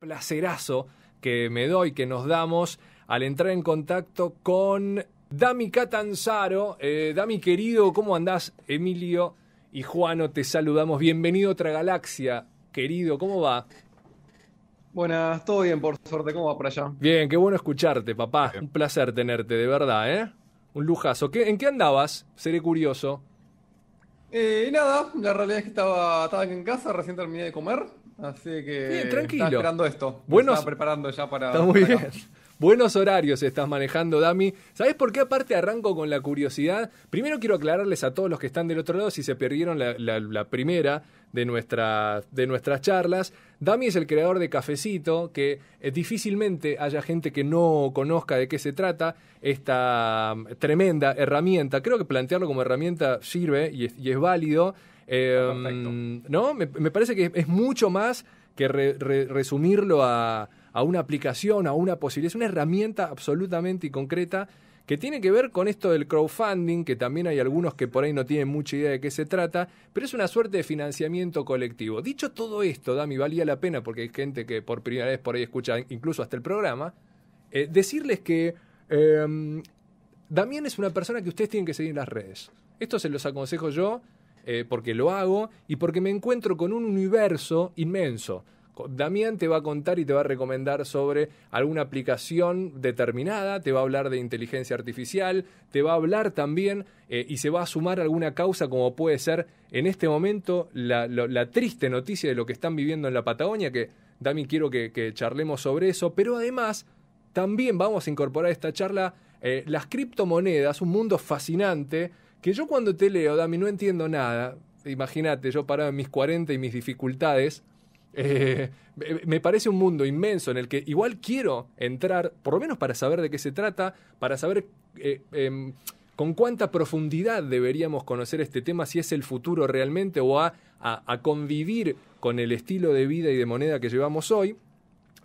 placerazo que me doy, que nos damos al entrar en contacto con Dami Catanzaro. Eh, Dami querido, ¿cómo andás? Emilio y Juano, te saludamos. Bienvenido a otra galaxia, querido, ¿cómo va? Buenas, todo bien, por suerte, ¿cómo va por allá? Bien, qué bueno escucharte, papá. Un placer tenerte, de verdad, ¿eh? Un lujazo. ¿En qué andabas? Seré curioso. Eh, nada, la realidad es que estaba, estaba en casa, recién terminé de comer. Así que. Bien, tranquilo. Estaba esperando esto. bueno, preparando ya para. Está muy bien. Buenos horarios estás manejando, Dami. ¿Sabes por qué aparte arranco con la curiosidad? Primero quiero aclararles a todos los que están del otro lado si se perdieron la, primera de, nuestra, de nuestras charlas. Dami es el creador de Cafecito, que eh, difícilmente haya gente que no conozca de qué se trata esta mm, tremenda herramienta. Creo que plantearlo como herramienta sirve y es válido. Em, ¿No? Me, parece que es mucho más que resumirlo a, una aplicación, a una posibilidad. Es una herramienta absolutamente y concreta que tiene que ver con esto del crowdfunding, que también hay algunos que por ahí no tienen mucha idea de qué se trata, pero es una suerte de financiamiento colectivo. Dicho todo esto, Dami, valía la pena, porque hay gente que por primera vez por ahí escucha incluso hasta el programa, eh, decirles que em, Damián es una persona que ustedes tienen que seguir en las redes. Esto se los aconsejo yo eh, porque lo hago y porque me encuentro con un universo inmenso. Damián te va a contar y te va a recomendar sobre alguna aplicación determinada, te va a hablar de inteligencia artificial, te va a hablar también eh, y se va a sumar alguna causa como puede ser en este momento la, triste noticia de lo que están viviendo en la Patagonia, que Damián quiero que, charlemos sobre eso, pero además también vamos a incorporar a esta charla eh, las criptomonedas, un mundo fascinante que yo cuando te leo, Dami, no entiendo nada. Imagínate, yo parado en mis 40 y mis dificultades, eh, me parece un mundo inmenso en el que igual quiero entrar, por lo menos para saber de qué se trata, para saber eh, em, con cuánta profundidad deberíamos conocer este tema, si es el futuro realmente o a convivir con el estilo de vida y de moneda que llevamos hoy.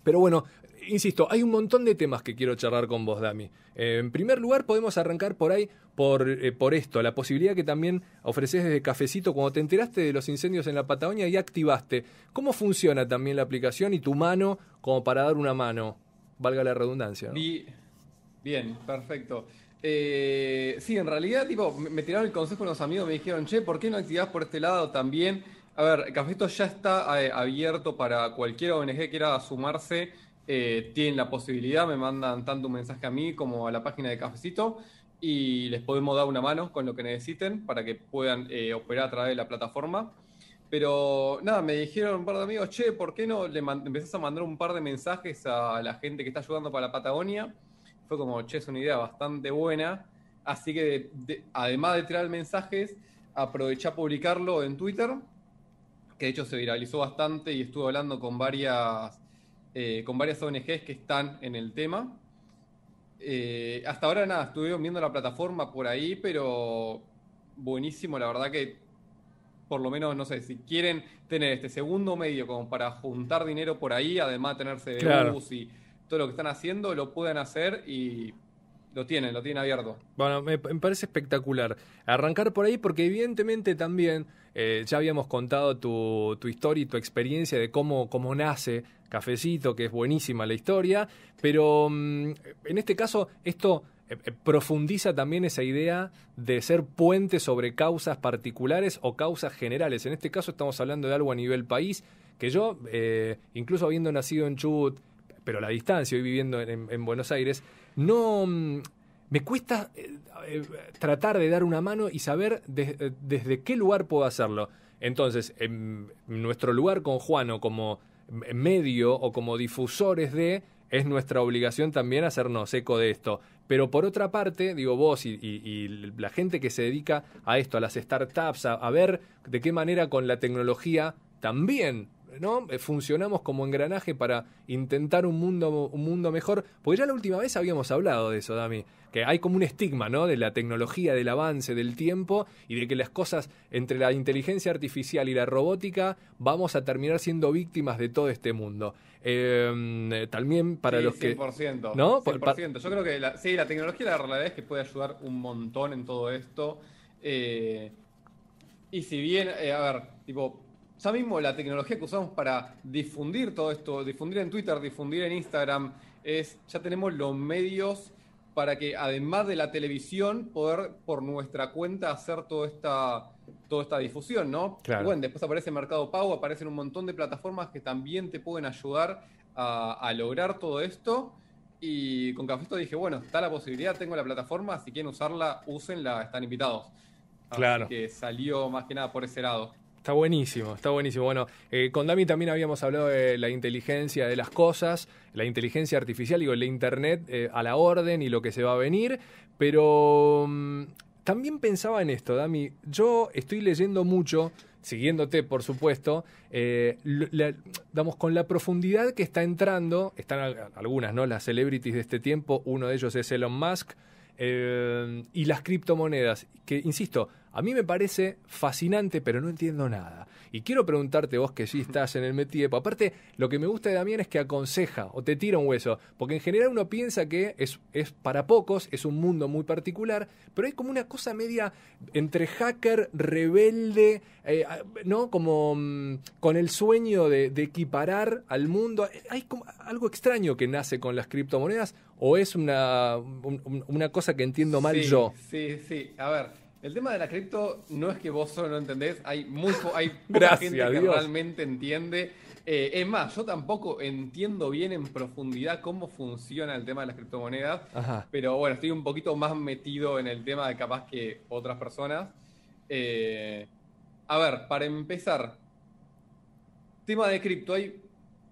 Pero bueno, insisto, hay un montón de temas que quiero charlar con vos, Dami. Eh, en primer lugar, podemos arrancar por ahí, eh, por, esto, la posibilidad que también ofreces desde Cafecito, cuando te enteraste de los incendios en la Patagonia y activaste. ¿Cómo funciona también la aplicación y tu mano como para dar una mano? Valga la redundancia. Bien, perfecto. Eh, sí, en realidad, tipo, me tiraron el consejo unos amigos, me dijeron, che, ¿por qué no activás por este lado también? A ver, Cafecito ya está abierto para cualquier ONG que quiera sumarse eh, tienen la posibilidad, me mandan tanto un mensaje a mí como a la página de Cafecito y les podemos dar una mano con lo que necesiten para que puedan eh, operar a través de la plataforma. Pero nada, me dijeron un par de amigos, che, ¿por qué no le empezás a mandar un par de mensajes a la gente que está ayudando para la Patagonia? Fue como, che, es una idea bastante buena. Así que además de tirar mensajes, aproveché a publicarlo en Twitter, que de hecho se viralizó bastante y estuve hablando con varias eh, con varias ONGs que están en el tema. Eh, hasta ahora nada, estuve viendo la plataforma por ahí, pero buenísimo, la verdad que por lo menos, no sé, si quieren tener este segundo medio como para juntar dinero por ahí, además de tener CDUs y todo lo que están haciendo, lo pueden hacer y lo tienen, lo tiene abierto. Bueno, me, parece espectacular. Arrancar por ahí porque evidentemente también eh, ya habíamos contado tu, historia y tu experiencia de cómo, cómo nace Cafecito, que es buenísima la historia, pero mm, en este caso esto eh, eh, profundiza también esa idea de ser puente sobre causas particulares o causas generales. En este caso estamos hablando de algo a nivel país, que yo, incluso habiendo nacido en Chubut, pero a la distancia, hoy viviendo en Buenos Aires, no... Mm, me cuesta eh, eh, tratar de dar una mano y saber eh, desde qué lugar puedo hacerlo. Entonces, en nuestro lugar con Juano como medio o como difusores de, es nuestra obligación también hacernos eco de esto. Pero por otra parte, digo vos y, la gente que se dedica a esto, a las startups, a ver de qué manera con la tecnología también ¿no? Eh, funcionamos como engranaje para intentar un mundo, un mundo mejor, porque ya la última vez habíamos hablado de eso, Dami, que hay como un estigma, ¿no? De la tecnología, del avance, del tiempo y de que las cosas entre la inteligencia artificial y la robótica vamos a terminar siendo víctimas de todo este mundo. Em, también para los 100%, que... ¿no? 100%. Yo creo que la, sí, la tecnología, la realidad es que puede ayudar un montón en todo esto. Eh, y si bien, eh, a ver, tipo, ya mismo la tecnología que usamos para difundir todo esto, difundir en Twitter, difundir en Instagram, es ya tenemos los medios para que además de la televisión poder por nuestra cuenta hacer toda esta toda esta difusión, ¿no? Bueno, después aparece Mercado Pago, aparecen un montón de plataformas que también te pueden ayudar a, lograr todo esto. Y con Cafesto dije, bueno, está la posibilidad, tengo la plataforma, si quieren usarla, úsenla, están invitados. claro. que salió más que nada por ese lado. Está buenísimo, está buenísimo. Bueno, eh, con Dami también habíamos hablado de la inteligencia de las cosas, la inteligencia artificial, digo, el Internet eh, a la orden y lo que se va a venir, pero mm, también pensaba en esto, Dami. Yo estoy leyendo mucho, siguiéndote, por supuesto, eh, con la profundidad que está entrando, están algunas, ¿no? Las celebrities de este tiempo, uno de ellos es Elon Musk, y las criptomonedas, que, insisto, a mí me parece fascinante, pero no entiendo nada. Y quiero preguntarte vos que sí estás en el metiepo. Aparte, lo que me gusta de Damián es que aconseja o te tira un hueso, porque en general uno piensa que es, es para pocos, es un mundo muy particular, pero hay como una cosa media entre hacker, rebelde, eh, ah, ¿no? Como mm, con el sueño de, equiparar al mundo. Hay algo extraño que nace con las criptomonedas o es una, una cosa que entiendo mal yo. Sí, sí, a ver. El tema de la cripto no es que vos solo entendés, hay mucho, hay gente que realmente entiende. Eh, es más, yo tampoco entiendo bien en profundidad cómo funciona el tema de las criptomonedas, pero bueno, estoy un poquito más metido en el tema de capaz que otras personas. Eh, a ver, para empezar, tema de cripto, hay,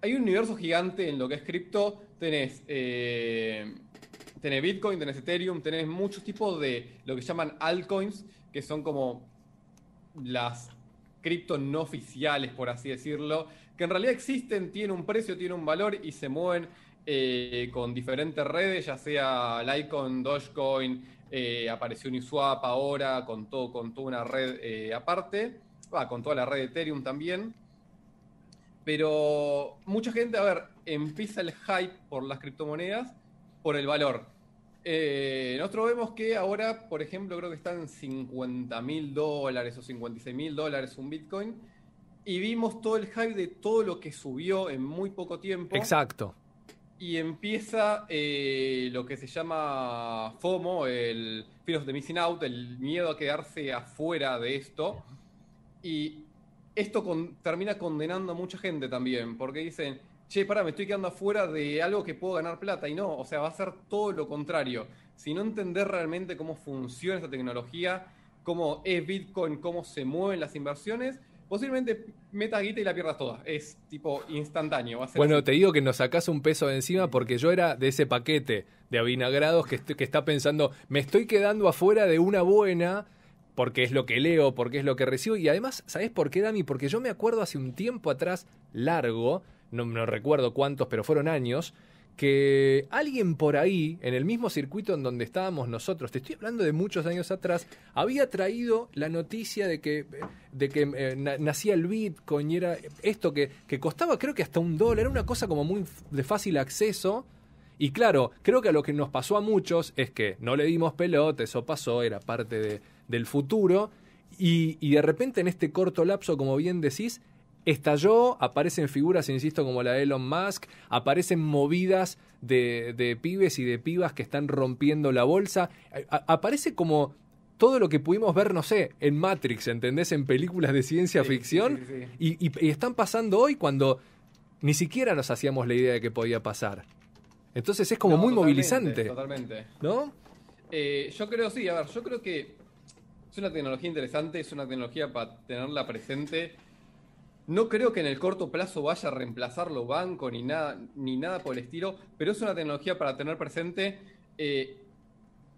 hay un universo gigante en lo que es cripto, tenés... Eh, tenés Bitcoin, tenés Ethereum, tenés muchos tipos de lo que llaman altcoins, que son como las cripto no oficiales, por así decirlo, que en realidad existen, tienen un precio, tienen un valor y se mueven eh, con diferentes redes, ya sea Litecoin, Dogecoin, eh, apareció Uniswap ahora, con, con toda una red eh, aparte, con toda la red Ethereum también. Pero mucha gente, a ver, empieza el hype por las criptomonedas por el valor. Eh, nosotros vemos que ahora, por ejemplo, creo que están 50 mil dólares o 56 mil dólares un Bitcoin. Y vimos todo el hype de todo lo que subió en muy poco tiempo. Exacto. Y empieza eh, lo que se llama FOMO, el Fear of the Missing Out, el miedo a quedarse afuera de esto. Y esto termina condenando a mucha gente también, porque dicen, che, pará, me estoy quedando afuera de algo que puedo ganar plata. Y no, o sea, va a ser todo lo contrario. Si no entender realmente cómo funciona esta tecnología, cómo es Bitcoin, cómo se mueven las inversiones, posiblemente metas guita y la pierdas toda. Es tipo instantáneo. bueno, te digo que nos sacás un peso de encima porque yo era de ese paquete de avinagrados que, está pensando, me estoy quedando afuera de una buena porque es lo que leo, porque es lo que recibo. Y además, ¿sabes por qué, Dami? Porque yo me acuerdo hace un tiempo atrás, largo, no, recuerdo cuántos, pero fueron años, que alguien por ahí, en el mismo circuito en donde estábamos nosotros, te estoy hablando de muchos años atrás, había traído la noticia de que, de que eh, nacía el Bitcoin y era esto que, costaba creo que hasta un dólar, era una cosa como muy de fácil acceso. Y claro, creo que a lo que nos pasó a muchos es que no le dimos pelotes, eso pasó, era parte de, del futuro. y de repente en este corto lapso, como bien decís, estalló, aparecen figuras, insisto, como la de Elon Musk, aparecen movidas de, pibes y de pibas que están rompiendo la bolsa. aparece como todo lo que pudimos ver, no sé, en Matrix, ¿entendés? En películas de ciencia ficción. Y, están pasando hoy cuando ni siquiera nos hacíamos la idea de que podía pasar. Entonces es como muy movilizante. Totalmente. ¿No? Eh, yo creo, sí, a ver, yo creo que es una tecnología interesante, es una tecnología para tenerla presente no creo que en el corto plazo vaya a reemplazarlo banco ni nada, ni nada por el estilo, pero es una tecnología para tener presente, eh,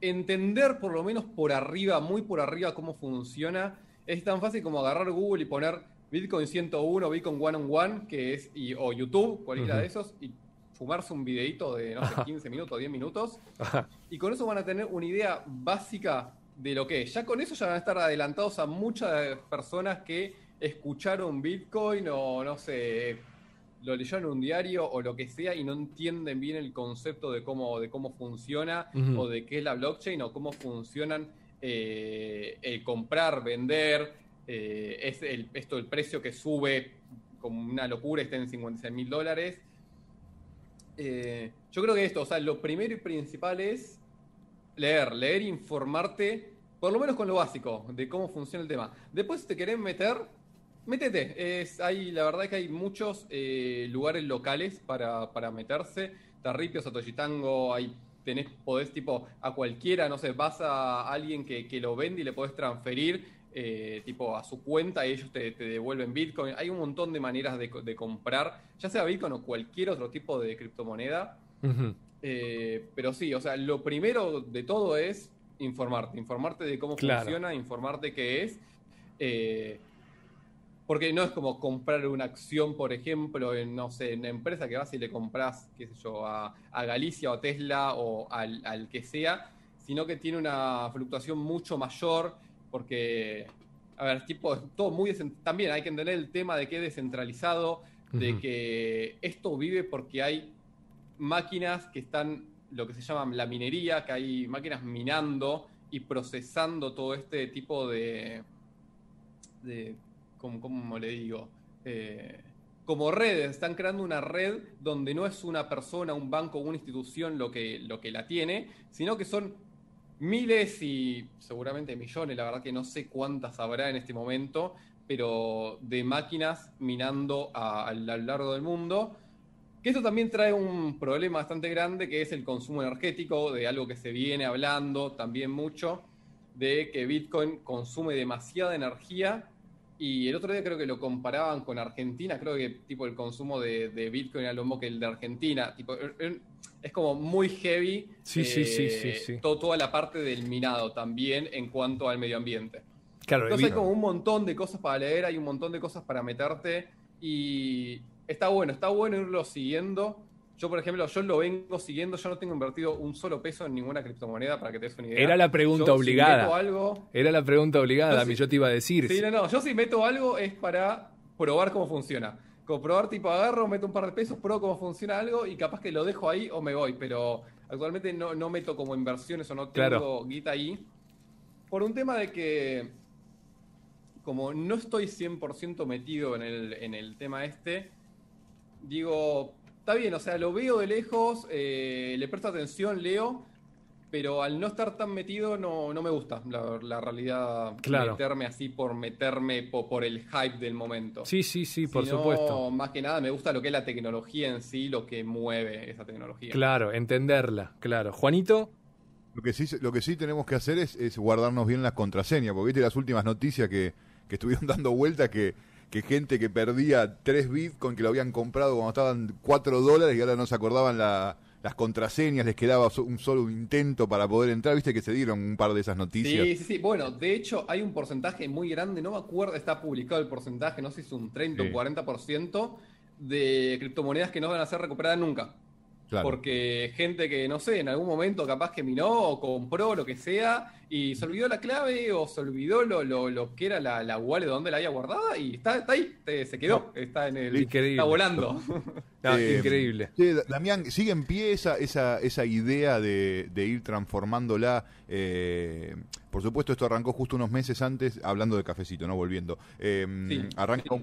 entender por lo menos por arriba, muy por arriba, cómo funciona. Es tan fácil como agarrar Google y poner Bitcoin 101, Bitcoin One on One, que es, o YouTube, cualquiera de esos, y fumarse un videito de, 15 minutos, 10 minutos. Y con eso van a tener una idea básica de lo que es. Ya con eso ya van a estar adelantados a muchas personas que escucharon Bitcoin o no sé, lo leyeron en un diario o lo que sea y no entienden bien el concepto de cómo, de cómo funciona o de qué es la blockchain o cómo funcionan eh, el comprar, vender, eh, es el, esto el precio que sube como una locura, está en 56 mil dólares. Eh, yo creo que esto, o sea, lo primero y principal es leer, leer, e informarte, por lo menos con lo básico de cómo funciona el tema. Después, te querés meter, métete. Es, hay, la verdad es que hay muchos eh, lugares locales para, para meterse. Tarripio, Tango, hay tenés, podés tipo a cualquiera, no sé, vas a alguien que, que lo vende y le podés transferir eh, tipo a su cuenta y ellos te, devuelven Bitcoin. Hay un montón de maneras de, de, comprar, ya sea Bitcoin o cualquier otro tipo de criptomoneda. Eh, pero sí, o sea, lo primero de todo es informarte, informarte de cómo funciona, informarte qué es. Porque no es como comprar una acción, por ejemplo, en, no sé, en una empresa que vas y le compras, qué sé yo, a, Galicia o Tesla o al, que sea, sino que tiene una fluctuación mucho mayor porque, a ver, tipo, todo muy... También hay que entender el tema de que es descentralizado, de que esto vive porque hay máquinas que están, lo que se llama la minería, que hay máquinas minando y procesando todo este tipo de, de como, le digo, eh, como redes, están creando una red donde no es una persona, un banco, una institución lo que, lo que la tiene, sino que son miles y seguramente millones, la verdad que no sé cuántas habrá en este momento, pero de máquinas minando a, lo largo del mundo. Que esto también trae un problema bastante grande que es el consumo energético, de algo que se viene hablando también mucho, de que Bitcoin consume demasiada energía y el otro día creo que lo comparaban con Argentina, creo que tipo el consumo de, Bitcoin era lo mismo que el de Argentina. Er, er, es como muy heavy sí, sí, sí, eh, toda la parte del minado también en cuanto al medio ambiente. Claro, Entonces hay como un montón de cosas para leer, hay un montón de cosas para meterte y está bueno, está bueno irlo siguiendo. Yo, por ejemplo, yo lo vengo siguiendo, yo no tengo invertido un solo peso en ninguna criptomoneda para que te des una idea. Era la pregunta obligada. Era la pregunta obligada, no, yo te iba a decir. Sí, no, no, yo si meto algo es para probar cómo funciona. Como probar, tipo agarro, meto un par de pesos, pruebo cómo funciona algo y capaz que lo dejo ahí o me voy, pero actualmente no, meto como inversiones o no tengo guita ahí. Por un tema de que como no estoy 100% metido en el, en el tema este, digo, está bien, o sea, lo veo de lejos, eh, le presto atención, leo, pero al no estar tan metido no, no me gusta la, realidad meterme así por meterme por el hype del momento. Sí, sí, sí, por supuesto. Más que nada me gusta lo que es la tecnología en sí, lo que mueve esa tecnología. Claro, entenderla, claro. Juanito. Lo que sí, lo que sí tenemos que hacer es, guardarnos bien las contraseñas, porque viste las últimas noticias que, que estuvieron dando vuelta que que gente que perdía 3 bits con que lo habían comprado cuando estaban 4 dólares y ahora no se acordaban las contraseñas, les quedaba un solo intento para poder entrar, viste que se dieron un par de esas noticias. Sí, sí, bueno, de hecho hay un porcentaje muy grande, no me acuerdo, está publicado el porcentaje, no sé si es un 30 o 40% de criptomonedas que no van a ser recuperadas nunca. Porque gente que, no sé, en algún momento capaz que minó o compró lo que sea y se olvidó la clave o se olvidó lo, lo, lo que era la, la de donde la había guardada y está, está ahí, se quedó, está en el. Está volando. Eh, increíble. Damián, ¿sigue en pie esa, esa, esa idea de, de ir transformándola eh, por supuesto, esto arrancó justo unos meses antes, hablando de cafecito, ¿no? Volviendo. Eh,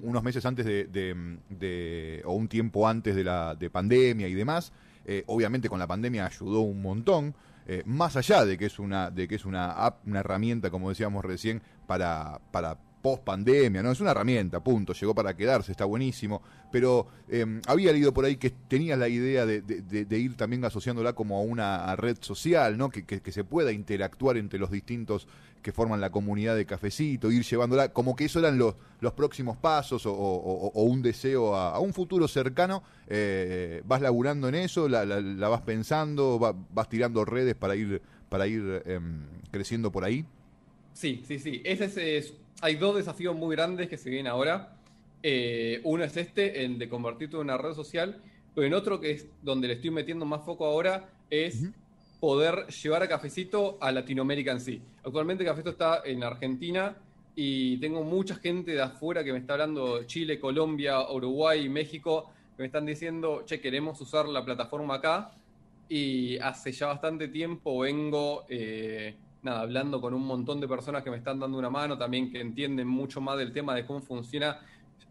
unos meses antes de, o un tiempo antes de la pandemia y demás. Eh, obviamente con la pandemia ayudó un montón. Eh, más allá de que es una, de que es una app, una herramienta, como decíamos recién, para, para post pandemia, ¿no? Es una herramienta, punto, llegó para quedarse, está buenísimo, pero em, había leído por ahí que tenías la idea de, ir también asociándola como a una red social, ¿no? Que, se pueda interactuar entre los distintos que forman la comunidad de cafecito, ir llevándola, como que eso eran los, los próximos pasos o, un deseo a, un futuro cercano, eh, vas laburando en eso, la, vas pensando, vas tirando redes para ir, para ir em, creciendo por ahí. Sí, sí, sí. Ese es hay dos desafíos muy grandes que se vienen ahora. Eh, uno es este, el de convertirte en una red social, pero en otro que es donde le estoy metiendo más foco ahora es poder llevar a Cafecito a Latinoamérica en sí. Actualmente Cafecito está en Argentina y tengo mucha gente de afuera que me está hablando Chile, Colombia, Uruguay, México, que me están diciendo, che, queremos usar la plataforma acá. Y hace ya bastante tiempo vengo... Eh, nada, hablando con un montón de personas que me están dando una mano, también que entienden mucho más del tema de cómo funciona.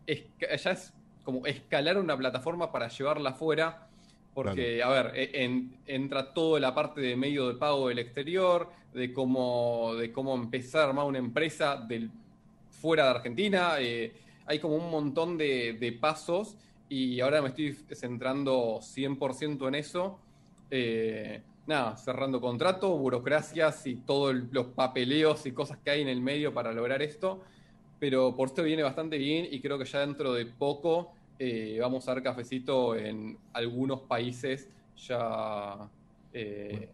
Es, ya es como escalar una plataforma para llevarla afuera, porque, a ver, e, entra toda la parte de medio de pago del exterior, de cómo, de cómo empezar a armar una empresa del, fuera de Argentina. Eh, hay como un montón de, pasos y ahora me estoy centrando 100% en eso. Eh, nada, cerrando contratos, burocracias y todos los papeleos y cosas que hay en el medio para lograr esto. Pero por esto viene bastante bien y creo que ya dentro de poco eh, vamos a dar cafecito en algunos países ya eh,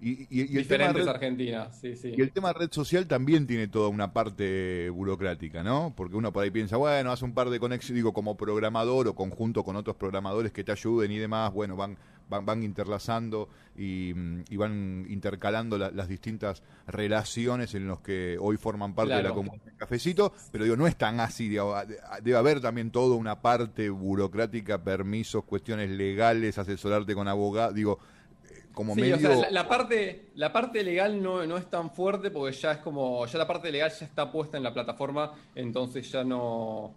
y, el diferentes tema Argentina. Sí, sí. Y el tema red social también tiene toda una parte burocrática, ¿no? Porque uno por ahí piensa, bueno, hace un par de conexiones, digo, como programador o conjunto con otros programadores que te ayuden y demás, bueno, van van, interlazando y, mm, van intercalando las distintas relaciones en los que hoy forman parte de la comunidad del cafecito, pero digo, no es tan así, debe haber también toda una parte burocrática, permisos, cuestiones legales, asesorarte con abogado, digo, eh, como sí, la, parte, la parte legal no, no, es tan fuerte porque ya es como, ya la parte legal ya está puesta en la plataforma, entonces ya no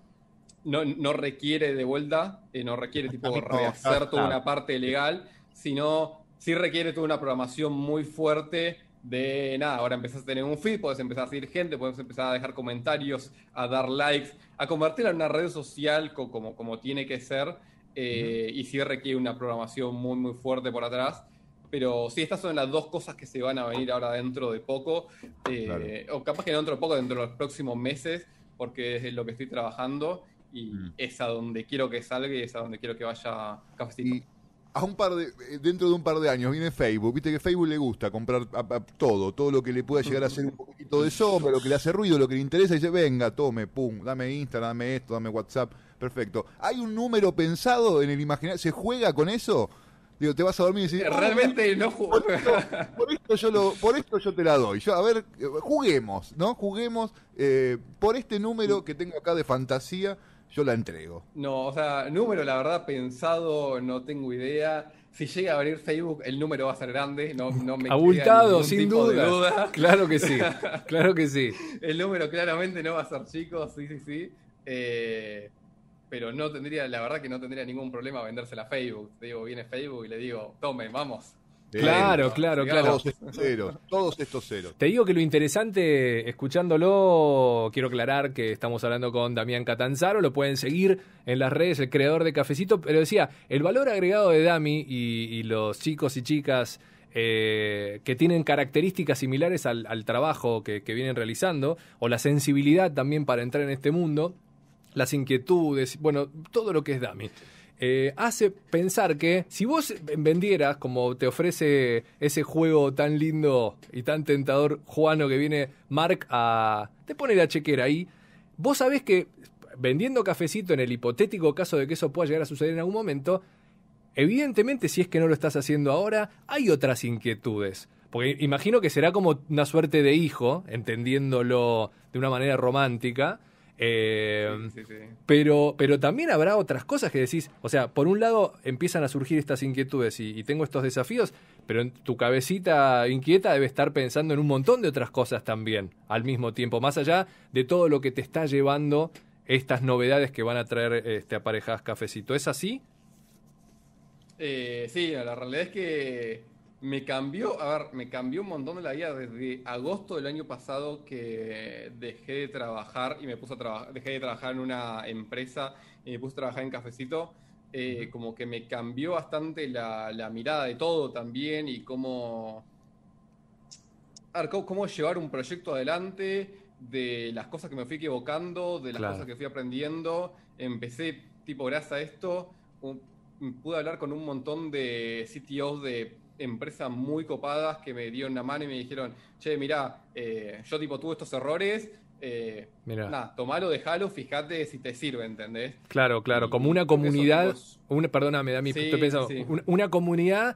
no, no requiere de vuelta, eh, no requiere tipo rehacer toda una parte legal, sino sí requiere toda una programación muy fuerte de nada, ahora empezás a tener un feed, puedes empezar a seguir gente, podés empezar a dejar comentarios, a dar likes, a convertirla en una red social como, como tiene que ser, eh, y sí requiere una programación muy, muy fuerte por atrás. Pero sí, estas son las dos cosas que se van a venir ahora dentro de poco, eh, o capaz que dentro de poco, dentro de los próximos meses, porque es lo que estoy trabajando y mm. es a donde quiero que salga y es a donde quiero que vaya a un par de, eh, dentro de un par de años viene Facebook, viste que Facebook le gusta comprar todo, todo lo que le pueda llegar a hacer un poquito de sombra, lo que le hace ruido, lo que le interesa, y dice, venga, tome, pum, dame Instagram, dame esto, dame WhatsApp, perfecto. ¿Hay un número pensado en el imaginario? ¿Se juega con eso? Digo, te vas a dormir y decís, ah, realmente no juego. Por, esto, yo yo te la doy. Yo, a ver, eh, juguemos, ¿no? Juguemos eh, por este número que tengo acá de fantasía yo la entrego. No, o sea, número, la verdad, pensado, no tengo idea. Si llega a abrir Facebook, el número va a ser grande. No, no me Abultado, sin duda. Claro que sí, claro que sí. el número claramente no va a ser chico, sí, sí, sí. Eh, pero no tendría, la verdad que no tendría ningún problema vendérsela a Facebook. Te digo, viene Facebook y le digo, tome, vamos. Claro, claro, claro. Todos estos ceros, todos estos Te digo que lo interesante, escuchándolo, quiero aclarar que estamos hablando con Damián Catanzaro, lo pueden seguir en las redes, el creador de Cafecito, pero decía, el valor agregado de Dami y, los chicos y chicas eh, que tienen características similares al, trabajo que, que vienen realizando, o la sensibilidad también para entrar en este mundo, las inquietudes, bueno, todo lo que es Dami. Eh, hace pensar que si vos vendieras, como te ofrece ese juego tan lindo y tan tentador, Juano, que viene Mark a. te pone la chequera ahí. Vos sabés que vendiendo cafecito en el hipotético caso de que eso pueda llegar a suceder en algún momento, evidentemente, si es que no lo estás haciendo ahora, hay otras inquietudes. Porque imagino que será como una suerte de hijo, entendiéndolo de una manera romántica eh, pero, pero también habrá otras cosas que decís, o sea, por un lado empiezan a surgir estas inquietudes y, tengo estos desafíos, pero en tu cabecita inquieta debe estar pensando en un montón de otras cosas también al mismo tiempo, más allá de todo lo que te está llevando estas novedades que van a traer este, aparejadas cafecito. ¿Es así? Eh, sí, la realidad es que me cambió, a ver, me cambió un montón de la vida desde agosto del año pasado que dejé de trabajar y me puse a trabajar, dejé de trabajar en una empresa y me puse a trabajar en cafecito. Eh, como que me cambió bastante la, mirada de todo también y cómo, a cómo, llevar un proyecto adelante, de las cosas que me fui equivocando, de las cosas que fui aprendiendo. Empecé, tipo, gracias a esto, pude hablar con un montón de CTOs de empresas muy copadas que me dieron la mano y me dijeron, che, mirá, eh, yo tipo tuve estos errores, eh, nada, tomalo, dejalo, fíjate si te sirve, ¿entendés? Claro, claro, como una comunidad, una, perdóname, Dami, mi estoy pensando, una, una comunidad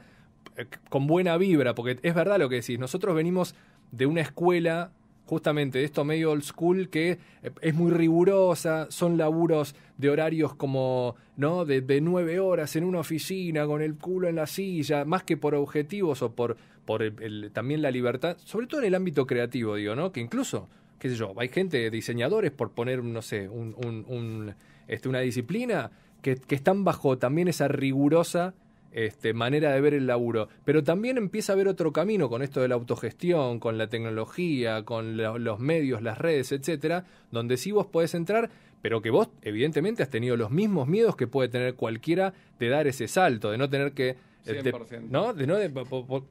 eh, con buena vibra, porque es verdad lo que decís, nosotros venimos de una escuela justamente esto medio old school que eh, es muy rigurosa, son laburos de horarios como, ¿no? De, nueve horas en una oficina, con el culo en la silla, más que por objetivos o por, por también la libertad, sobre todo en el ámbito creativo, digo, ¿no? Que incluso, qué sé yo, hay gente, diseñadores, por poner, no sé, un, un, este, una disciplina, que, que están bajo también esa rigurosa este, manera de ver el laburo. Pero también empieza a ver otro camino con esto de la autogestión, con la tecnología, con los medios, las redes, etcétera, donde sí vos podés entrar, pero que vos, evidentemente, has tenido los mismos miedos que puede tener cualquiera de dar ese salto, de no tener que. 100%. Este, ¿No?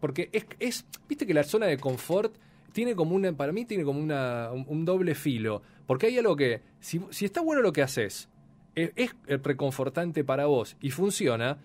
porque es, Viste que la zona de confort tiene como una. Para mí tiene como una, un doble filo. Porque hay algo que. Si, está bueno lo que haces, es, es reconfortante para vos y funciona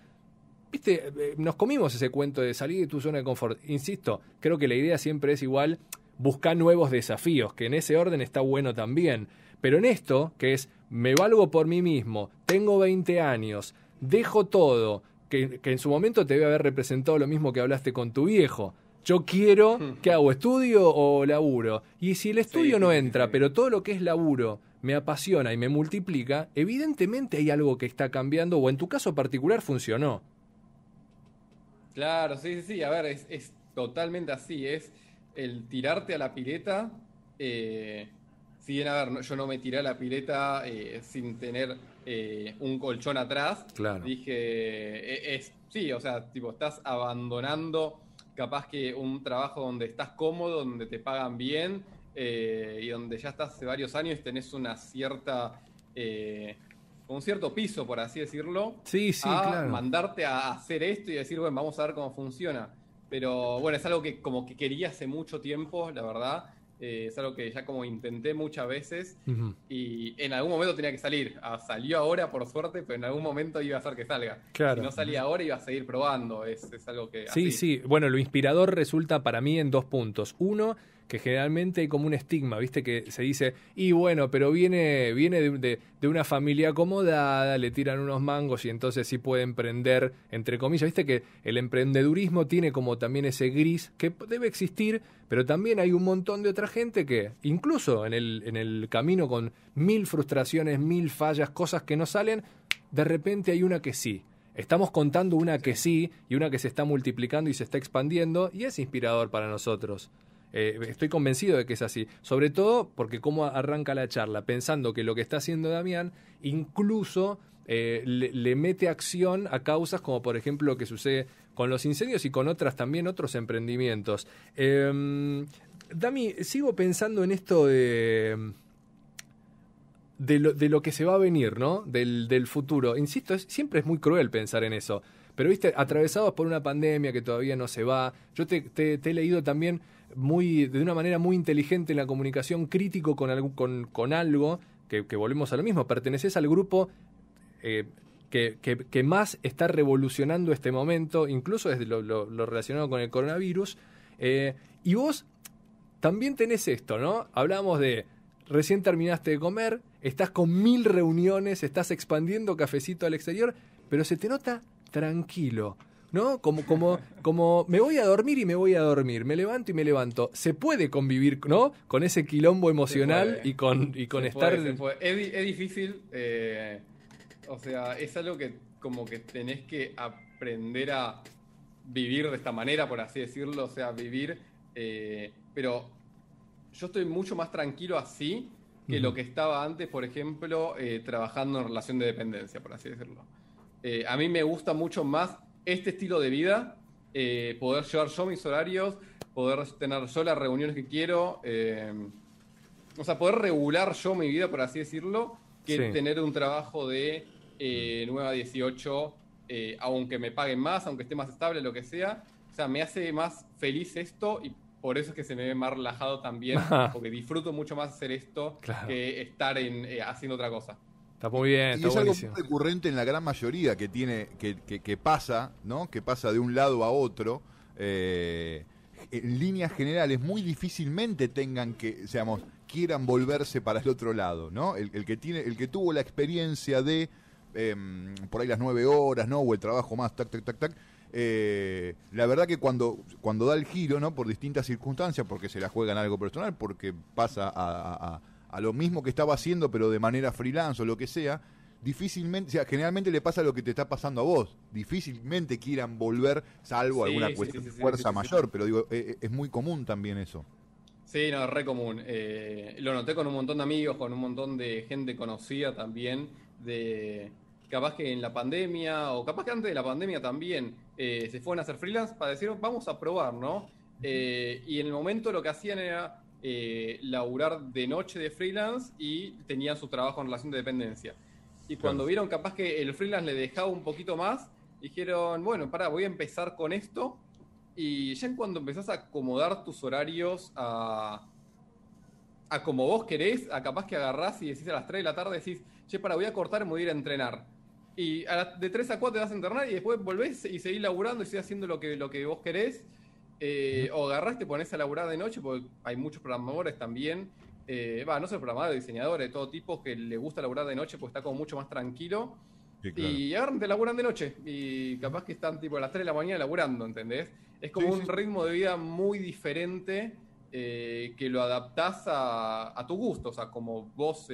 viste, eh, nos comimos ese cuento de salir de tu zona de confort. Insisto, creo que la idea siempre es igual, buscar nuevos desafíos, que en ese orden está bueno también. Pero en esto, que es, me valgo por mí mismo, tengo 20 años, dejo todo, que, en su momento te debe haber representado lo mismo que hablaste con tu viejo. Yo quiero, que hago? ¿Estudio o laburo? Y si el estudio no entra, pero todo lo que es laburo me apasiona y me multiplica, evidentemente hay algo que está cambiando o en tu caso particular funcionó. Claro, sí, sí, sí. A ver, es, totalmente así. Es el tirarte a la pileta. Eh, si bien, a ver, yo no me tiré a la pileta eh, sin tener eh, un colchón atrás. Claro. Dije, e, es, sí, o sea, tipo, estás abandonando capaz que un trabajo donde estás cómodo, donde te pagan bien eh, y donde ya estás hace varios años y tenés una cierta un cierto piso, por así decirlo, sí, sí, mandarte a hacer esto y decir, bueno, vamos a ver cómo funciona. Pero bueno, es algo que como que quería hace mucho tiempo, la verdad. Eh, es algo que ya como intenté muchas veces y en algún momento tenía que salir. Ah, salió ahora, por suerte, pero en algún momento iba a hacer que salga. Si no salía ahora, iba a seguir probando. Es, algo que... Sí, sí. Bueno, lo inspirador resulta para mí en dos puntos. Uno, que generalmente hay como un estigma, ¿viste? Que se dice, y bueno, pero viene, viene de, una familia acomodada, le tiran unos mangos y entonces sí puede emprender, entre comillas, ¿viste? Que el emprendedurismo tiene como también ese gris que debe existir, pero también hay un montón de otra gente que, incluso el, en el camino con mil frustraciones, mil fallas, cosas que no salen, de repente hay una que sí. Estamos contando una que sí y una que se está multiplicando y se está expandiendo y es inspirador para nosotros. Eh, estoy convencido de que es así. Sobre todo porque cómo arranca la charla, pensando que lo que está haciendo Damián incluso eh, le, mete acción a causas como por ejemplo lo que sucede con los incendios y con otras también otros emprendimientos. Em, Dami, sigo pensando en esto de... De lo, que se va a venir, ¿no? Del, futuro. Insisto, siempre es muy cruel pensar en eso. Pero, viste, atravesados por una pandemia que todavía no se va. Yo te he leído también de una manera muy inteligente en la comunicación, crítico con, algo, con, algo, que, volvemos a lo mismo, perteneces al grupo eh, que, más está revolucionando este momento, incluso desde lo, relacionado con el coronavirus, eh, y vos también tenés esto, ¿no? Hablamos de recién terminaste de comer, estás con mil reuniones, estás expandiendo cafecito al exterior, pero se te nota tranquilo. ¿no? Como, como, como me voy a dormir y me voy a dormir, me levanto y me levanto. Se puede convivir, ¿no? Con ese quilombo emocional y con, y con estar. Es, difícil, eh, o sea, es algo que como que tenés que aprender a vivir de esta manera, por así decirlo, o sea, vivir, eh, pero yo estoy mucho más tranquilo así que lo que estaba antes, por ejemplo, eh, trabajando en relación de dependencia, por así decirlo. a mí me gusta mucho más este estilo de vida, eh, poder llevar yo mis horarios, poder tener yo las reuniones que quiero, eh, o sea, poder regular yo mi vida, por así decirlo, que tener un trabajo de eh, 9 a 18, eh, aunque me paguen más, aunque esté más estable, lo que sea. O sea, me hace más feliz esto y por eso es que se me ve más relajado también, porque disfruto mucho más hacer esto que estar en, eh, haciendo otra cosa. Está muy bien, es algo recurrente en la gran mayoría que tiene, que, pasa, ¿no? Que pasa de un lado a otro. Eh, en líneas generales, muy difícilmente tengan que, seamos, quieran volverse para el otro lado, ¿no? El, que tiene, el que tuvo la experiencia de em, por ahí las nueve horas, ¿no? O el trabajo más, tac, tac, tac, tac. Eh, la verdad que cuando, cuando da el giro, ¿no? Por distintas circunstancias, porque se la juega en algo personal, porque pasa a a lo mismo que estaba haciendo, pero de manera freelance o lo que sea, difícilmente, o sea, generalmente le pasa lo que te está pasando a vos. Difícilmente quieran volver, salvo alguna cuestión fuerza mayor, pero digo, eh, eh, es, muy común también eso. Sí, no, es re común. Eh, lo noté con un montón de amigos, con un montón de gente conocida también, de capaz que en la pandemia, o capaz que antes de la pandemia también, se fueron a hacer freelance para decir, vamos a probar, ¿no? y en el momento lo que hacían era, eh, laburar de noche de freelance y tenían su trabajo en relación de dependencia. Y cuando vieron capaz que el freelance le dejaba un poquito más, dijeron, bueno, para, voy a empezar con esto. Y ya en cuando empezás a acomodar tus horarios a, como vos querés, a capaz que agarrás y decís a las 3 de la tarde, decís, che, para, voy a cortar y me voy a ir a entrenar. Y de 3 a 4 te vas a entrenar y después volvés y seguís laburando y seguís haciendo lo que, lo que vos querés. Eh, o agarraste te pones a laburar de noche, porque hay muchos programadores también, eh, va no sé, programadores, diseñadores de todo tipo que le gusta laburar de noche porque está como mucho más tranquilo. Y agarran, te laburan de noche y capaz que están tipo a las 3 de la mañana laburando, ¿entendés? Es como un ritmo de vida muy diferente eh, que lo adaptás a, tu gusto, o sea, como vos...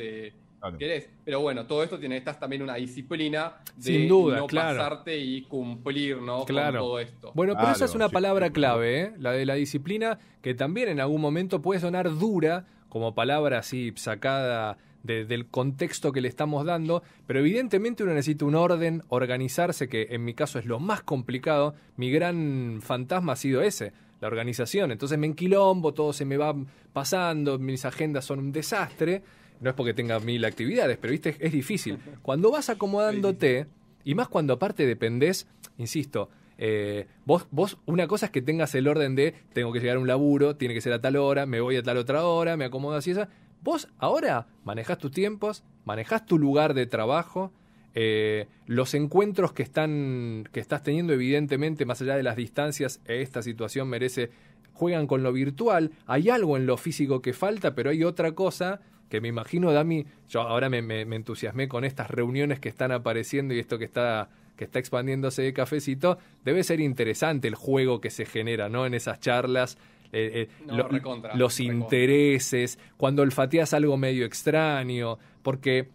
Pero bueno, todo esto tiene estás también una disciplina de no pasarte y cumplir ¿no? con todo esto. Bueno, pero esa es una palabra clave, ¿eh? la de la disciplina, que también en algún momento puede sonar dura como palabra así sacada del contexto que le estamos dando, pero evidentemente uno necesita un orden, organizarse, que en mi caso es lo más complicado. Mi gran fantasma ha sido ese, la organización. Entonces me enquilombo, todo se me va pasando, mis agendas son un desastre no es porque tengas mil actividades, pero viste, es difícil. Cuando vas acomodándote, y más cuando aparte dependés, insisto, eh, vos, vos, una cosa es que tengas el orden de tengo que llegar a un laburo, tiene que ser a tal hora, me voy a tal otra hora, me acomodo así, esa. Vos ahora manejás tus tiempos, manejás tu lugar de trabajo, eh, los encuentros que, están, que estás teniendo, evidentemente, más allá de las distancias, esta situación merece, juegan con lo virtual, hay algo en lo físico que falta, pero hay otra cosa que me imagino, Dami, yo ahora me, entusiasmé con estas reuniones que están apareciendo y esto que está, que está expandiéndose de cafecito, debe ser interesante el juego que se genera, ¿no? En esas charlas, eh, eh, los intereses, cuando olfateas algo medio extraño, porque eh,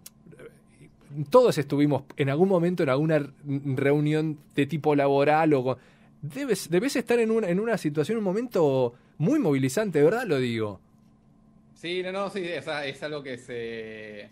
todos estuvimos en algún momento en alguna reunión de tipo laboral o... debes, debes estar en una, en una situación, un momento muy movilizante, verdad lo digo. Sí, no, no, sí, es algo que se.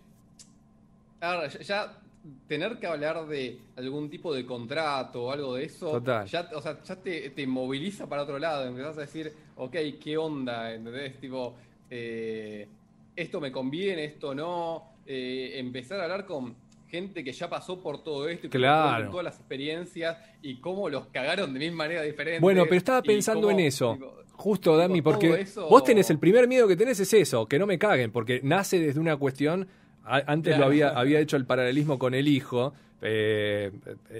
ya tener que hablar de algún tipo de contrato o algo de eso, ya, o sea, ya te, moviliza para otro lado, empezás a decir, ok, ¿qué onda? ¿Entendés? Tipo, eh, esto me conviene, esto no. Eh, empezar a hablar con gente que ya pasó por todo esto y claro. todas las experiencias y cómo los cagaron de mil maneras diferentes. Bueno, pero estaba pensando en eso. Justo, Dami, porque vos tenés el primer miedo que tenés es eso, que no me caguen, porque nace desde una cuestión. Antes lo había, había hecho el paralelismo con el hijo, eh,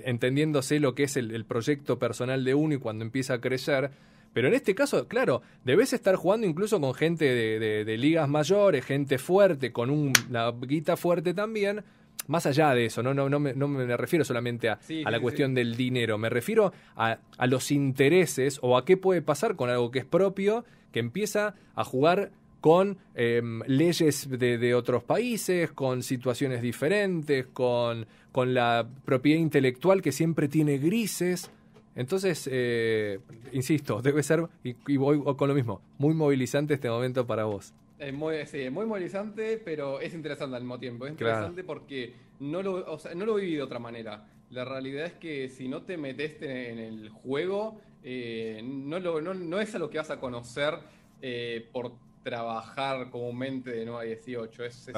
entendiéndose lo que es el, proyecto personal de uno y cuando empieza a crecer. Pero en este caso, claro, debes estar jugando incluso con gente de, ligas mayores, gente fuerte, con una guita fuerte también, más allá de eso, no, no, no, me, refiero solamente a, la cuestión del dinero, me refiero a, los intereses o a qué puede pasar con algo que es propio, que empieza a jugar con em, leyes de, otros países, con situaciones diferentes, con, la propiedad intelectual que siempre tiene grises. Entonces, eh, insisto, debe ser, y voy con lo mismo, muy movilizante este momento para vos. Es muy, muy movilizante, pero es interesante al mismo tiempo. Es interesante porque no lo, o sea, no lo viví de otra manera. La realidad es que si no te metes en el juego, eh, no, no, es a lo que vas a conocer eh, por trabajar comúnmente de 9 a 18. Es,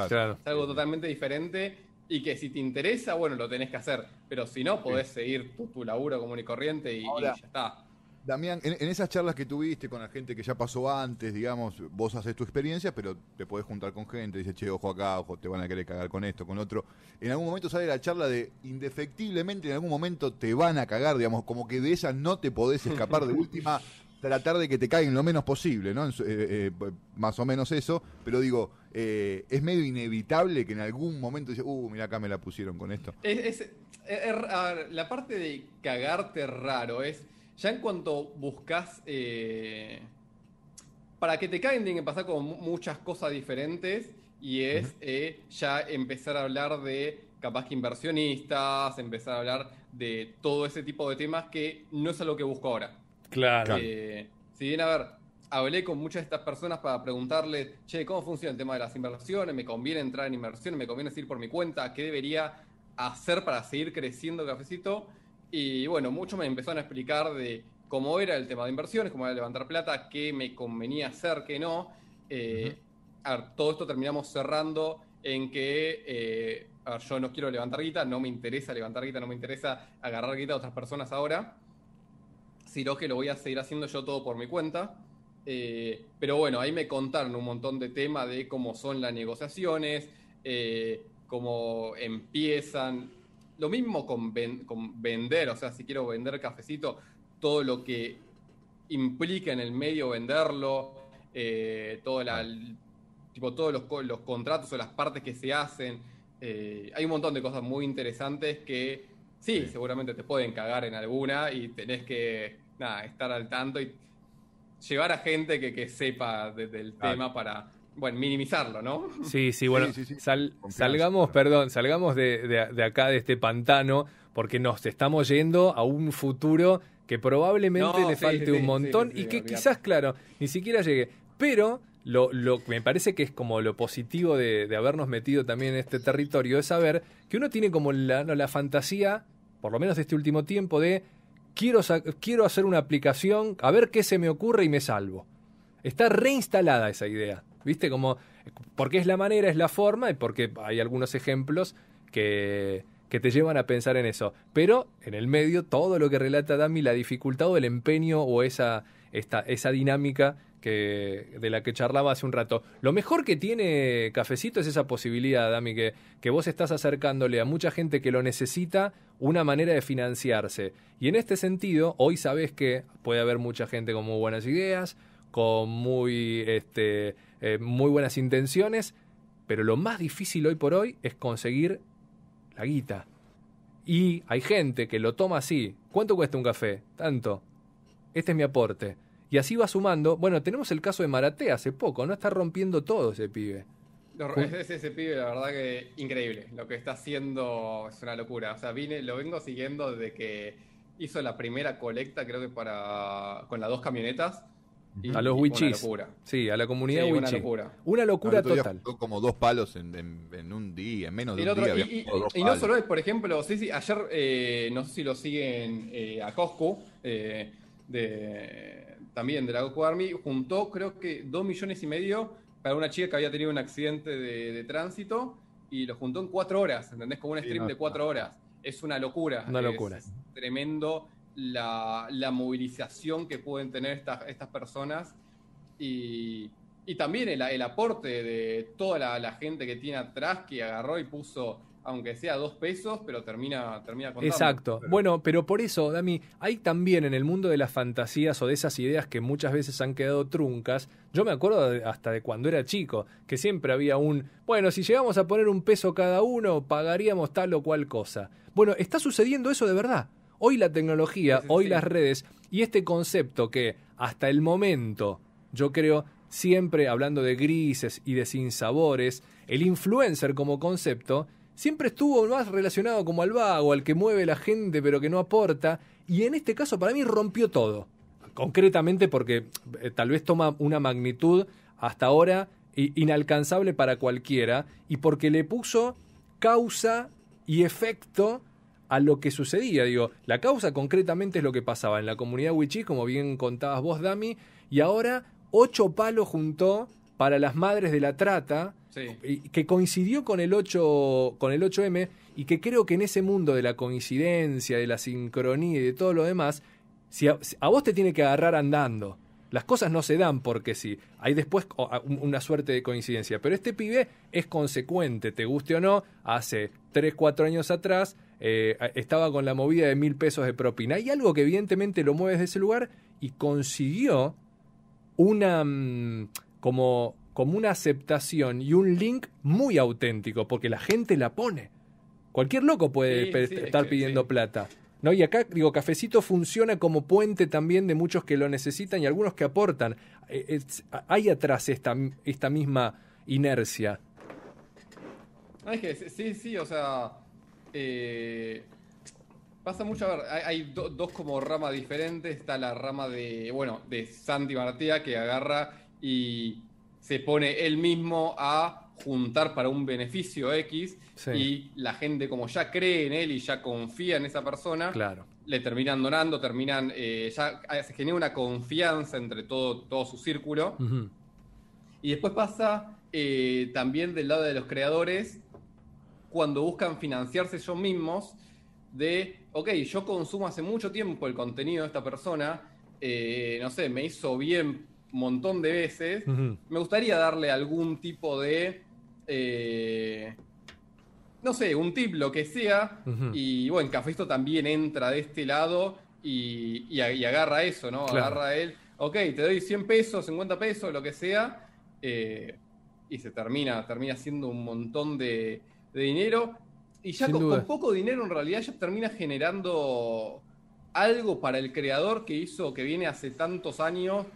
algo totalmente diferente y que si te interesa, bueno, lo tenés que hacer. Pero si no, podés seguir tu, laburo común y corriente y ya está. Damián, en, esas charlas que tuviste con la gente que ya pasó antes, digamos, vos haces tu experiencia, pero te podés juntar con gente, dices, che, ojo acá, ojo, te van a querer cagar con esto, con otro. En algún momento sale la charla de, indefectiblemente, en algún momento te van a cagar, digamos, como que de ella no te podés escapar de última, tratar de que te caigan lo menos posible, ¿no? Eh, eh, eh, más o menos eso, pero digo, es medio inevitable que en algún momento dices, uh, mira acá me la pusieron con esto. Es, ver, la parte de cagarte raro es ya en cuanto buscas. Eh, para que te caigan, tienen que pasar con muchas cosas diferentes. Y es eh, ya empezar a hablar de capaz que inversionistas, empezar a hablar de todo ese tipo de temas que no es a lo que busco ahora. Claro. Eh, si bien, a ver, hablé con muchas de estas personas para preguntarle, che, ¿cómo funciona el tema de las inversiones? ¿Me conviene entrar en inversiones? ¿Me conviene seguir por mi cuenta? ¿Qué debería hacer para seguir creciendo cafecito? Y bueno, muchos me empezaron a explicar de cómo era el tema de inversiones, cómo era levantar plata, qué me convenía hacer, qué no. Eh, todo esto terminamos cerrando en que eh, yo no quiero levantar guita, no me interesa levantar guita, no me interesa agarrar guita a otras personas ahora, sino que lo voy a seguir haciendo yo todo por mi cuenta. Eh, pero bueno, ahí me contaron un montón de temas de cómo son las negociaciones, cómo empiezan lo mismo con, con vender, o sea, si quiero vender cafecito, todo lo que implica en el medio venderlo, eh, todo tipo, todos los, contratos o las partes que se hacen. Eh, hay un montón de cosas muy interesantes que sí, seguramente te pueden cagar en alguna y tenés que estar al tanto y llevar a gente que, sepa del tema para bueno, minimizarlo, ¿no? Sí, sí, bueno, salgamos, perdón, salgamos de, acá, de este pantano, porque nos estamos yendo a un futuro que probablemente le falte un montón y que quizás, claro, ni siquiera llegue. Pero lo, lo me parece que es como lo positivo de, habernos metido también en este territorio, es saber que uno tiene como la, la fantasía, por lo menos de este último tiempo, de quiero, quiero hacer una aplicación, a ver qué se me ocurre y me salvo. Está reinstalada esa idea. ¿Viste? Como, porque es la manera, es la forma, y porque hay algunos ejemplos que, que te llevan a pensar en eso. Pero en el medio, todo lo que relata Dami, la dificultad o el empeño o esa, esa dinámica que, de la que charlaba hace un rato. Lo mejor que tiene Cafecito es esa posibilidad, Dami, que, que vos estás acercándole a mucha gente que lo necesita una manera de financiarse. Y en este sentido, hoy sabes que puede haber mucha gente con muy buenas ideas, con muy... Este, eh, muy buenas intenciones, pero lo más difícil hoy por hoy es conseguir la guita. Y hay gente que lo toma así. ¿Cuánto cuesta un café? Tanto. Este es mi aporte. Y así va sumando. Bueno, tenemos el caso de Maraté hace poco, ¿no? Está rompiendo todo ese pibe. ese pibe, la verdad que increíble. Lo que está haciendo es una locura. O sea, lo vengo siguiendo desde que hizo la primera colecta, creo que para con las dos camionetas a los wichis. Sí, a la comunidad Una locura, una locura total. como dos palos en, un día, en menos de un día. Y, no solo es, por ejemplo, sí, sí, ayer, eh, no sé si lo siguen eh, a Coscu, eh, de, también de la Goku Army, juntó creo que dos millones y medio para una chica que había tenido un accidente de, tránsito y lo juntó en cuatro horas, ¿entendés? Como un stream de cuatro horas. Es una locura. Una locura. Es tremendo la, movilización que pueden tener estas, estas personas y, también el, aporte de toda la, gente que tiene atrás que agarró y puso aunque sea dos pesos, pero termina, termina contando. Exacto. Bueno, pero por eso, Dami, hay también en el mundo de las fantasías o de esas ideas que muchas veces han quedado truncas. Yo me acuerdo hasta de cuando era chico, que siempre había un, bueno, si llegamos a poner un peso cada uno, pagaríamos tal o cual cosa. Bueno, está sucediendo eso de verdad. Hoy la tecnología, hoy las redes y este concepto que hasta el momento, yo creo, siempre hablando de grises y de sinsabores, el influencer como concepto siempre estuvo más relacionado como al vago, al que mueve la gente pero que no aporta, y en este caso para mí rompió todo, concretamente porque eh, tal vez toma una magnitud hasta ahora inalcanzable para cualquiera, y porque le puso causa y efecto a lo que sucedía. Digo, la causa concretamente es lo que pasaba en la comunidad Wichí, como bien contabas vos, Dami, y ahora ocho palos juntó para las madres de la trata, que coincidió con el, 8, con el 8M, y que creo que en ese mundo de la coincidencia, de la sincronía y de todo lo demás, si a, a vos te tiene que agarrar andando. Las cosas no se dan porque sí. Hay después una suerte de coincidencia. Pero este pibe es consecuente, te guste o no, hace 3, 4 años atrás eh, estaba con la movida de mil pesos de propina. Hay algo que evidentemente lo mueve de ese lugar y consiguió una mm, como, como una aceptación y un link muy auténtico, porque la gente la pone. Cualquier loco puede estar pidiendo plata. ¿No? Y acá, digo, Cafecito funciona como puente también de muchos que lo necesitan y algunos que aportan. Eh, hay atrás esta, esta misma inercia. sí, sí, o sea, eh, pasa mucho, ver, hay, dos como ramas diferentes. Está la rama de, bueno, de Santi Martía que agarra y se pone él mismo a juntar para un beneficio X y la gente como ya cree en él y ya confía en esa persona, claro. le terminan donando, terminan, eh, ya ah, se genera una confianza entre todo, todo su círculo. Y después pasa eh, también del lado de los creadores cuando buscan financiarse ellos mismos de, ok, yo consumo hace mucho tiempo el contenido de esta persona, eh, no sé, me hizo bien un montón de veces, me gustaría darle algún tipo de, eh, no sé, un tip, lo que sea, y bueno, Cafesto también entra de este lado y, agarra eso, ¿no? Agarra él, ok, te doy 100 pesos, 50 pesos, lo que sea, eh, y se termina, termina siendo un montón de de dinero. Y ya con, poco dinero en realidad ya termina generando algo para el creador que hizo, que viene hace tantos años,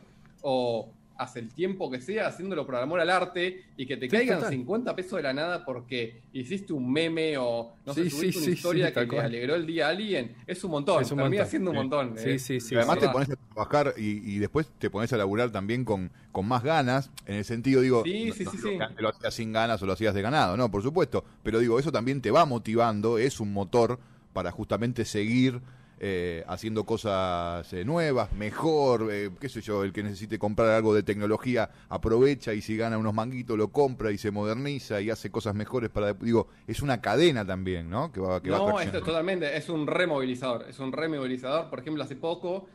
o hace el tiempo que sea haciéndolo por amor al arte y que te caigan 50 pesos de la nada porque hiciste un meme o no sé, subiste una historia que te alegró el día a alguien, es un montón, es un montón. un montón. Eh. además te pones a trabajar y, después te pones a laburar también con, con más ganas, en el sentido, digo, no, lo hacías sin ganas o lo hacías de ganado, no, por supuesto, pero digo, eso también te va motivando, es un motor para justamente seguir eh, haciendo cosas eh, nuevas, mejor, eh, qué sé yo, el que necesite comprar algo de tecnología aprovecha y si gana unos manguitos lo compra y se moderniza y hace cosas mejores para, digo, es una cadena también, ¿no? Que va, no, esto totalmente, es un removilizador, es un removilizador. Por ejemplo, hace poco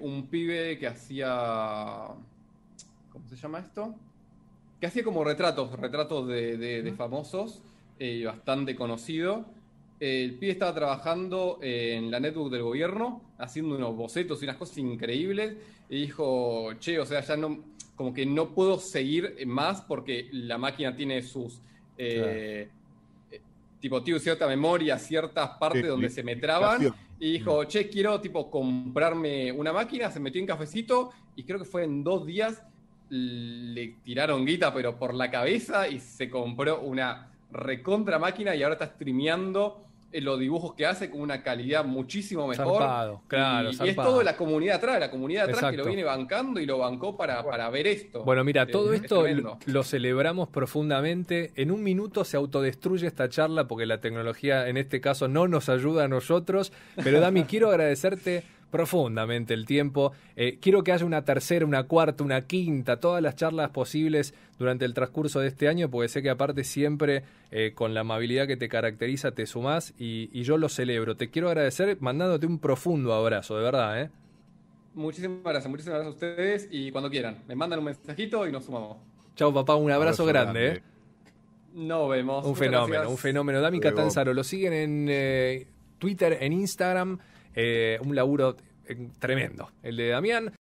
un pibe que hacía, ¿cómo se llama esto? Que hacía como retratos, retratos de, de, de famosos, bastante conocido el pibe estaba trabajando en la network del gobierno, haciendo unos bocetos y unas cosas increíbles, y dijo, che, o sea, ya no, como que no puedo seguir más porque la máquina tiene sus... Eh, eh, tipo, cierta memoria, ciertas partes donde se me traban. Y dijo, mm. che, quiero tipo comprarme una máquina, se metió en cafecito y creo que fue en dos días le tiraron guita, pero por la cabeza y se compró una recontra máquina y ahora está streameando eh, los dibujos que hace con una calidad muchísimo mejor. claro, y, es todo la comunidad atrás, la comunidad atrás que lo viene bancando y lo bancó para, ver esto. Bueno, mira, eh, todo esto lo celebramos profundamente. En un minuto se autodestruye esta charla porque la tecnología en este caso no nos ayuda a nosotros. Pero Dami, quiero agradecerte profundamente el tiempo. Eh, quiero que haya una tercera, una cuarta, una quinta, todas las charlas posibles durante el transcurso de este año, porque sé que aparte siempre eh, con la amabilidad que te caracteriza te sumás y, yo lo celebro. Te quiero agradecer mandándote un profundo abrazo, de verdad. ¿eh? Muchísimas gracias, muchísimas gracias a ustedes y cuando quieran, me mandan un mensajito y nos sumamos. Chao papá, un abrazo, grande. Nos vemos. Un fenómeno, un fenómeno. Dami Catanzaro, lo siguen en Twitter, en Instagram. Eh, un laburo eh, tremendo, el de Damián.